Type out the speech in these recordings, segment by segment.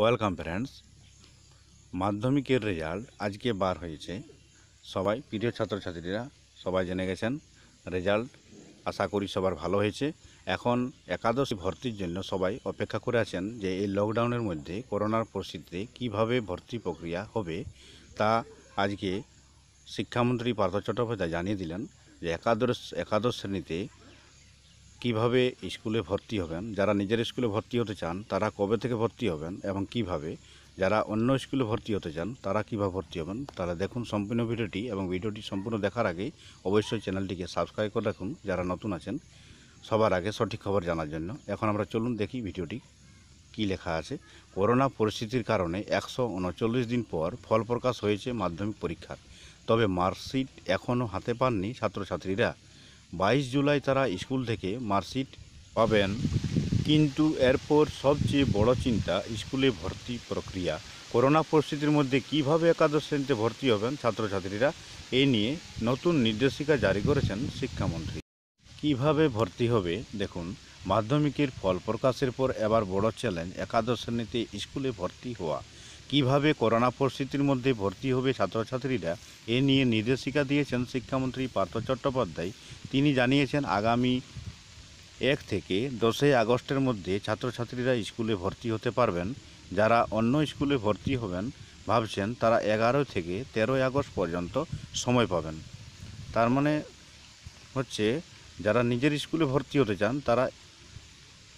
welcome parents মাধ্যমিকের result আজকে বার হয়েছে সবাই প্রিয় ছাত্রছাত্রীরা সবাই জেনে গেছেন রেজাল্ট আশা করি সবার ভালো হয়েছে এখন একাদশ ভর্তির জন্য সবাই অপেক্ষা করে আছেন যে এই লকডাউনের মধ্যে করোনার পরিস্থিতিতে কিভাবে ভর্তি প্রক্রিয়া হবে তা আজকে শিক্ষামন্ত্রী পার্থ চট্টোপাধ্যায় জানিয়ে দিলেন যে একাদশ একাদশ শ্রেণীতে কিভাবে স্কুলে ভর্তি হবেন যারা নিজের স্কুলে ভর্তি হতে চান তারা কবে থেকে ভর্তি হবেন এবং কিভাবে যারা অন্য স্কুলে ভর্তি হতে চান তারা কীভাবে ভর্তি হবেন তারা দেখুন সম্পূর্ণ ভিডিওটি এবং ভিডিওটি সম্পূর্ণ দেখার আগে অবশ্যই চ্যানেলটিকে সাবস্ক্রাইব করে রাখুন যারা নতুন আছেন সবার আগে সঠিক খবর জানার জন্য এখন আমরা চলুন দেখি ভিডিওটি কি লেখা আছে করোনা পরিস্থিতির কারণে একশো উনচল্লিশ দিন পর ফল প্রকাশ হয়েছে মাধ্যমিক পরীক্ষার তবে মার্কশিট এখনও হাতে পাননি ছাত্রছাত্রীরা বাইশ জুলাই তারা স্কুল থেকে মার্কশিট পাবেন কিন্তু এরপর সবচেয়ে বড় চিন্তা স্কুলে ভর্তি প্রক্রিয়া করোনা পরিস্থিতির মধ্যে কিভাবে একাদশ শ্রেণীতে ভর্তি হবেন ছাত্রছাত্রীরা এ নিয়ে নতুন নির্দেশিকা জারি করেছেন শিক্ষামন্ত্রী কিভাবে ভর্তি হবে দেখুন মাধ্যমিকের ফল প্রকাশের পর এবার বড় চ্যালেঞ্জ একাদশ শ্রেণীতে স্কুলে ভর্তি হওয়া কিভাবে করোনা পরিস্থিতির মধ্যে ভর্তি হবে ছাত্রছাত্রীরা এ নিয়ে নির্দেশিকা দিয়েছেন শিক্ষামন্ত্রী পার্থ চট্টোপাধ্যায় তিনি জানিয়েছেন আগামী এক থেকে দশই আগস্টের মধ্যে ছাত্রছাত্রীরা স্কুলে ভর্তি হতে পারবেন যারা অন্য স্কুলে ভর্তি হবেন ভাবছেন তারা এগারো থেকে তেরোই আগস্ট পর্যন্ত সময় পাবেন তার মানে হচ্ছে যারা নিজের স্কুলে ভর্তি হতে চান তারা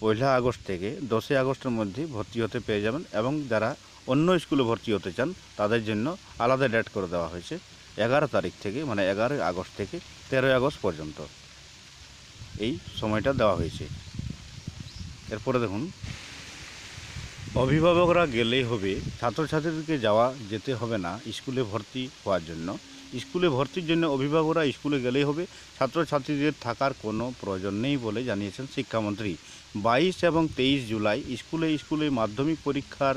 পয়লা আগস্ট থেকে দশই আগস্টের মধ্যে ভর্তি হতে পেয়ে যাবেন এবং যারা অন্য স্কুলে ভর্তি হতে চান তাদের জন্য আলাদা ডেট করে দেওয়া হয়েছে এগারো তারিখ থেকে মানে এগারোই আগস্ট থেকে তেরোই আগস্ট পর্যন্ত এই সময়টা দেওয়া হয়েছে এরপরে দেখুন অভিভাবকরা গেলেই হবে ছাত্রছাত্রীদেরকে যাওয়া যেতে হবে না স্কুলে ভর্তি হওয়ার জন্য স্কুলে ভর্তির জন্য অভিভাবকরা স্কুলে গেলেই হবে ছাত্রছাত্রীদের থাকার কোনো প্রয়োজন নেই বলে জানিয়েছেন শিক্ষামন্ত্রী বাইশ এবং তেইশ জুলাই স্কুলে স্কুলে মাধ্যমিক পরীক্ষার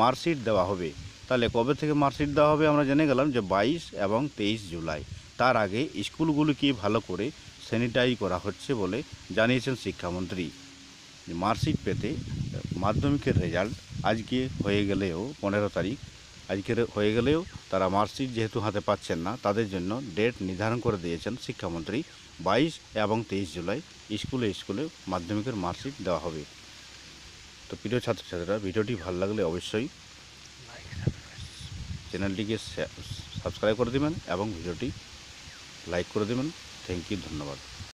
মার্কশিট দেওয়া হবে তাহলে কবে থেকে মার্কশিট দেওয়া হবে আমরা জেনে গেলাম যে বাইশ এবং তেইশ জুলাই তার আগে স্কুলগুলিকে ভালো করে স্যানিটাইজ করা হচ্ছে বলে জানিয়েছেন শিক্ষামন্ত্রী মার্কশিট পেতে মাধ্যমিকের রেজাল্ট আজকে হয়ে গেলেও পনেরো তারিখ আজকের হয়ে গেলেও তারা মার্কশিট যেহেতু হাতে পাচ্ছেন না তাদের জন্য ডেট নির্ধারণ করে দিয়েছেন শিক্ষামন্ত্রী বাইশ এবং তেইশ জুলাই স্কুলে স্কুলে মাধ্যমিকের মার্কশিট দেওয়া হবে তো প্রিয় ছাত্রছাত্রীরা ভিডিওটি ভালো লাগলে অবশ্যই চ্যানেলটিকে সাবস্ক্রাইব করে দেবেন এবং ভিডিওটি লাইক করে দেবেন থ্যাংক ইউ ধন্যবাদ